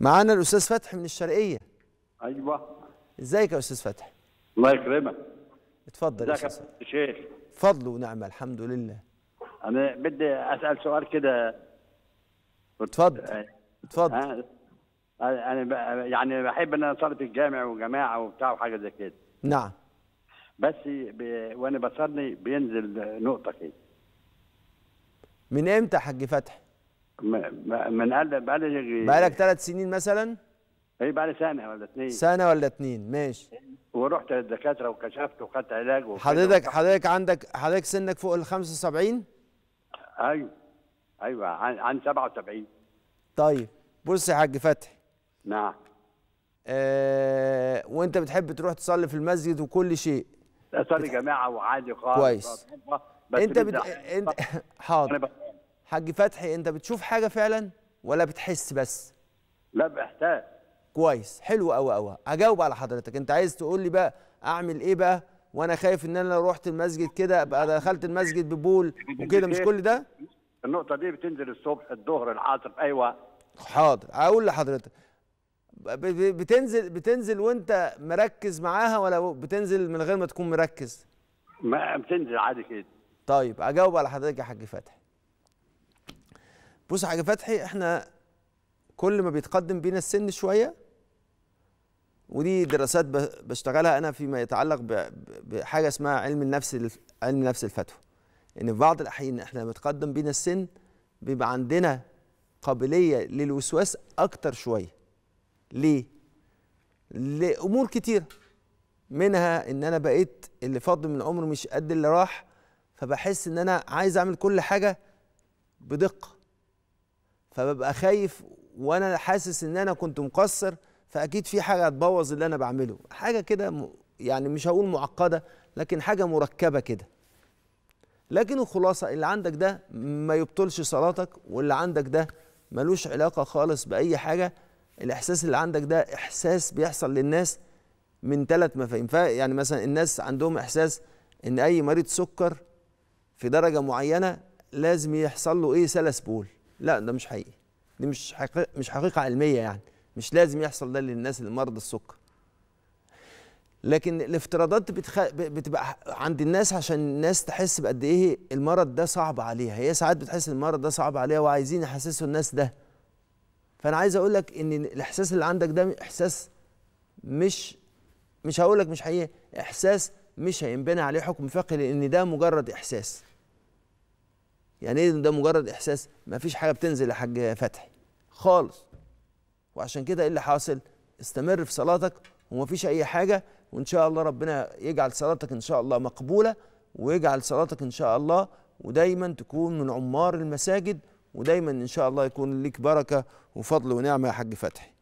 معانا الاستاذ فتحي من الشرقيه ايوه ازيك يا استاذ فتحي الله يكرمك اتفضل يا استاذ شيخ فضل ونعمه الحمد لله انا بدي اسال سؤال كده اتفضل آه، اتفضل آه، آه، انا يعني بحب ان انا صارت في الجامع وجماعه وبتاع وحاجه زي كده نعم بس بي وانا بصلي بينزل نقطه كده من امتى يا حاج فتحي من قال بقى لك ثلاث سنين مثلا؟ اي بعد سنه ولا اثنين سنه ولا اثنين ماشي ورحت للدكاتره وكشفت وخدت علاج حضرتك حضرتك عندك حضرتك سنك فوق ال 75 ايوه ايوه عن, عن 77 طيب بص يا حاج فتحي نعم آه وانت بتحب تروح تصلي في المسجد وكل شيء اصلي جماعه وعادي خالص كويس بس انت بت... انت حاضر حاج فتحي انت بتشوف حاجه فعلا ولا بتحس بس لا باحساس كويس حلو قوي قوي هجاوب على حضرتك انت عايز تقول لي بقى اعمل ايه بقى وانا خايف ان انا لو رحت المسجد كده ابقى دخلت المسجد ببول وكده مش كل ده النقطه دي بتنزل الصبح الظهر العصر ايوه حاضر اقول لحضرتك بتنزل بتنزل وانت مركز معاها ولا بتنزل من غير ما تكون مركز ما بتنزل عادي كده طيب اجاوب على حضرتك يا حاج فتحي بص يا حاج فتحي احنا كل ما بيتقدم بينا السن شويه ودي دراسات بشتغلها انا فيما يتعلق بحاجه اسمها علم النفس علم نفس الفتوى ان في بعض الاحيان احنا لما بيتقدم بينا السن بيبقى عندنا قابليه للوسواس اكتر شويه ليه لامور كتير منها ان انا بقيت اللي فاضل من العمر مش قد اللي راح فبحس ان انا عايز اعمل كل حاجه بدقه فببقى خايف وانا حاسس ان انا كنت مقصر فاكيد في حاجه هتبوظ اللي انا بعمله حاجه كده يعني مش هقول معقده لكن حاجه مركبه كده لكن الخلاصه اللي عندك ده ما يبطلش صلاتك واللي عندك ده ملوش علاقه خالص باي حاجه الاحساس اللي عندك ده احساس بيحصل للناس من ثلاث مفاهيم يعني مثلا الناس عندهم احساس ان اي مريض سكر في درجه معينه لازم يحصل له ايه سلس بول لا ده مش حقيقي دي مش حقيقة مش حقيقه علميه يعني مش لازم يحصل ده للناس اللي مرض السكر لكن الافتراضات بتخ... بتبقى عند الناس عشان الناس تحس بقد ايه المرض ده صعب عليها هي ساعات بتحس المرض ده صعب عليها وعايزين يحسسوا الناس ده فانا عايز اقول لك ان الاحساس اللي عندك ده احساس مش مش هقول لك مش حقيقي احساس مش هينبنى عليه حكم فقهي لان ده مجرد احساس يعني ايه ده مجرد احساس ما فيش حاجه بتنزل يا حاج فتحي خالص وعشان كده ايه اللي حاصل استمر في صلاتك وما فيش اي حاجه وان شاء الله ربنا يجعل صلاتك ان شاء الله مقبوله ويجعل صلاتك ان شاء الله ودايما تكون من عمار المساجد ودايما ان شاء الله يكون ليك بركه وفضل ونعمه يا حاج فتحي